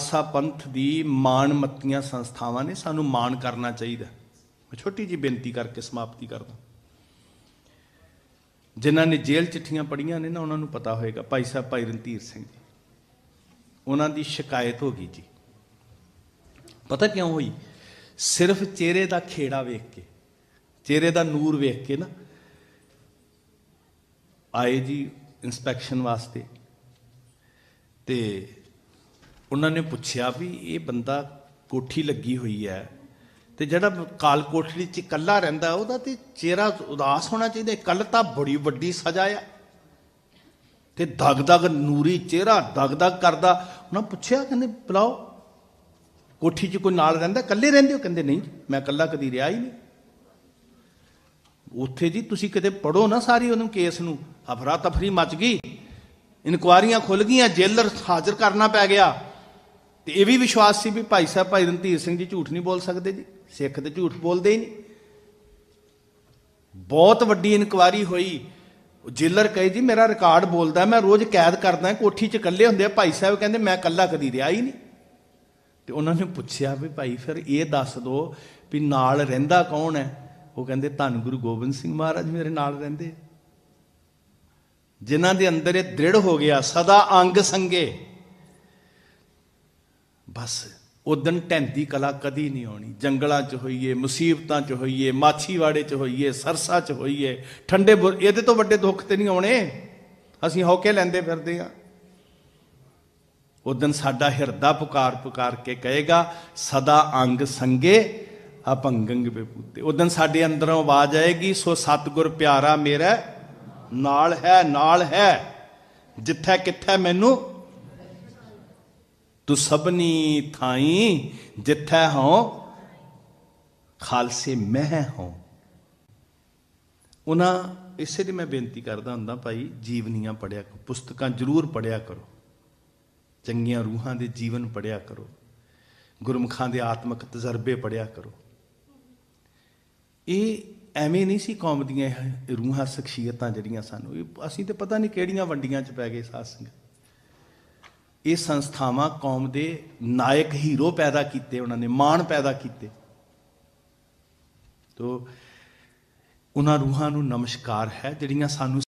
ਖਾਲਸਾ ਪੰਥ ਦੀ ਮਾਣਮੱਤੀਆਂ ਸੰਸਥਾਵਾਂ ਨੇ ਸਾਨੂੰ ਮਾਣ ਕਰਨਾ ਚਾਹੀਦਾ ਮੈਂ ਛੋਟੀ ਜੀ ਬੇਨਤੀ ਕਰਕੇ ਸਮਾਪਤੀ ਕਰਦਾ ਜਿਨ੍ਹਾਂ ਨੇ ਜੇਲ੍ਹ ਚਿੱਠੀਆਂ ਪੜੀਆਂ ਨੇ ਨਾ ਉਹਨਾਂ ਨੂੰ ਪਤਾ ਹੋਏਗਾ ਭਾਈ ਸਾਹਿਬ ਭਾਈ ਰਣਧੀਰ ਸਿੰਘ ਜੀ ਉਹਨਾਂ ਦੀ ਸ਼ਿਕਾਇਤ ਹੋ ਗਈ ਜੀ ਪਤਾ ਕਿਉਂ ਹੋਈ ਸਿਰਫ ਚਿਹਰੇ ਦਾ ਖੇੜਾ ਵੇਖ ਕੇ ਚਿਹਰੇ ਦਾ ਨੂਰ ਵੇਖ ਕੇ ਨਾ ਆਏ ਜੀ ਇਨਸਪੈਕਸ਼ਨ ਵਾਸਤੇ ਤੇ ਉਹਨਾਂ ਨੇ ਪੁੱਛਿਆ ਵੀ ਇਹ ਬੰਦਾ ਕੋਠੀ ਲੱਗੀ ਹੋਈ ਹੈ ਤੇ ਜਿਹੜਾ ਕਾਲ ਕੋਠੜੀ 'ਚ ਇਕੱਲਾ ਰਹਿੰਦਾ ਉਹਦਾ ਤੇ ਚਿਹਰਾ ਉਦਾਸ ਹੋਣਾ ਚਾਹੀਦਾ ਕੱਲ ਤਾਂ ਬੜੀ ਵੱਡੀ ਸਜ਼ਾ ਆ ਤੇ ਦਗਦਗ ਨੂਰੀ ਚਿਹਰਾ ਦਗਦਗ ਕਰਦਾ ਉਹਨਾਂ ਪੁੱਛਿਆ ਕਹਿੰਦੇ ਬਲਾਓ ਕੋਠੀ 'ਚ ਕੋਈ ਨਾਲ ਰਹਿੰਦਾ ਇਕੱਲੇ ਰਹਿੰਦੇ ਹੋ ਕਹਿੰਦੇ ਨਹੀਂ ਮੈਂ ਇਕੱਲਾ ਕਦੀ ਰਿਹਾ ਹੀ ਨਹੀਂ ਉੱਥੇ ਜੀ ਤੁਸੀਂ ਕਿਤੇ ਪੜੋ ਨਾ ਸਾਰੀ ਉਹਨੂੰ ਕੇਸ ਨੂੰ ਅਫਰਾ ਤਫਰੀ ਮਚ ਗਈ ਇਨਕੁਆਰੀਆਂ ਖੁੱਲ ਗਈਆਂ ਜੇਲਰ ਹਾਜ਼ਰ ਕਰਨਾ ਪੈ ਗਿਆ ਤੇ ਇਹ ਵੀ ਵਿਸ਼ਵਾਸ ਸੀ ਵੀ ਭਾਈ ਸਾਹਿਬ ਭਾਈ ਰਣਧੀਰ ਸਿੰਘ ਜੀ ਝੂਠ ਨਹੀਂ ਬੋਲ ਸਕਦੇ ਜੀ ਸਿੱਖ ਤੇ ਝੂਠ ਬੋਲਦੇ ਹੀ ਨਹੀਂ ਬਹੁਤ ਵੱਡੀ ਇਨਕੁਆਰੀ ਹੋਈ ਜੇਲਰ ਕਹੇ ਜੀ ਮੇਰਾ ਰਿਕਾਰਡ ਬੋਲਦਾ ਮੈਂ ਰੋਜ਼ ਕੈਦ ਕਰਦਾ ਕੋਠੀ 'ਚ ਇਕੱਲੇ ਹੁੰਦੇ ਆ ਭਾਈ ਸਾਹਿਬ ਕਹਿੰਦੇ ਮੈਂ ਇਕੱਲਾ ਕਦੀ ਰਿਹਾ ਹੀ ਨਹੀਂ ਤੇ ਉਹਨਾਂ ਨੇ ਪੁੱਛਿਆ ਵੀ ਭਾਈ ਫਿਰ ਇਹ ਦੱਸ ਦੋ ਵੀ ਨਾਲ ਰਹਿੰਦਾ ਕੌਣ ਹੈ ਉਹ ਕਹਿੰਦੇ ਧੰਨ ਗੁਰੂ ਗੋਬਿੰਦ ਸਿੰਘ ਮਹਾਰਾਜ ਮੇਰੇ ਨਾਲ ਰਹਿੰਦੇ ਜਿਨ੍ਹਾਂ ਦੇ ਅੰਦਰ ਇਹ ਦ੍ਰਿੜ ਹੋ ਗਿਆ ਸਦਾ ਅੰਗ ਸੰਗੇ ਬਸ ਉਦੋਂ ਟੈਂਦੀ ਕਲਾ ਕਦੀ ਨਹੀਂ ਆਉਣੀ ਜੰਗਲਾਂ 'ਚ ਹੋਈਏ ਮੁਸੀਬਤਾਂ 'ਚ ਹੋਈਏ ਮਾਛੀਵਾੜੇ 'ਚ ਹੋਈਏ ਸਰਸਾ 'ਚ ਹੋਈਏ ਠੰਡੇ ਇਹਦੇ ਤੋਂ ਵੱਡੇ ਦੁੱਖ ਤੇ ਨਹੀਂ ਆਉਣੇ ਅਸੀਂ ਹੌਕੇ ਲੈਂਦੇ ਫਿਰਦੇ ਆ ਉਦੋਂ ਸਾਡਾ ਹਿਰਦਾ ਪੁਕਾਰ ਪੁਕਾਰ ਕੇ ਕਹੇਗਾ ਸਦਾ ਅੰਗ ਸੰਗੇ ਅਪੰਗੰਗ ਬੇਪੂਤੇ ਉਦੋਂ ਸਾਡੇ ਅੰਦਰੋਂ ਆਵਾਜ਼ ਆਏਗੀ ਸੋ ਸਤਗੁਰ ਪਿਆਰਾ ਮੇਰਾ ਨਾਲ ਹੈ ਨਾਲ ਹੈ ਜਿੱਥੇ ਕਿੱਥੇ ਮੈਨੂੰ ਤੂੰ ਸਭਨੀ ਥਾਈ ਜਿੱਥੈ ਹਾਂ ਖਾਲਸੇ ਮਹਿ ਹਾਂ ਉਹਨਾਂ ਇਸੇ ਲਈ ਮੈਂ ਬੇਨਤੀ ਕਰਦਾ ਹੁੰਦਾ ਭਾਈ ਜੀਵਨੀਆਂ ਪੜਿਆ ਕਰੋ ਪੁਸਤਕਾਂ ਜ਼ਰੂਰ ਪੜਿਆ ਕਰੋ ਚੰਗੀਆਂ ਰੂਹਾਂ ਦੇ ਜੀਵਨ ਪੜਿਆ ਕਰੋ ਗੁਰਮਖਾਂ ਦੇ ਆਤਮਿਕ ਤਜਰਬੇ ਪੜਿਆ ਕਰੋ ਇਹ ਐਵੇਂ ਨਹੀਂ ਸੀ ਕੌਮ ਦੀਆਂ ਰੂਹਾਂ ਸ਼ਖਸੀਅਤਾਂ ਜਿਹੜੀਆਂ ਸਾਨੂੰ ਅਸੀਂ ਤੇ ਪਤਾ ਨਹੀਂ ਕਿਹੜੀਆਂ ਵੰਡੀਆਂ 'ਚ ਪੈ ਗਏ ਸਾਧ ਸੰਗਤ ਇਹ ਸੰਸਥਾਵਾਂ ਕੌਮ ਦੇ ਨਾਇਕ ਹੀਰੋ ਪੈਦਾ ਕੀਤੇ ਉਹਨਾਂ ਨੇ ਮਾਣ ਪੈਦਾ ਕੀਤੇ ਤੋਂ ਉਹਨਾਂ ਰੂਹਾਂ ਨੂੰ ਨਮਸਕਾਰ ਹੈ ਜਿਹੜੀਆਂ ਸਾਨੂੰ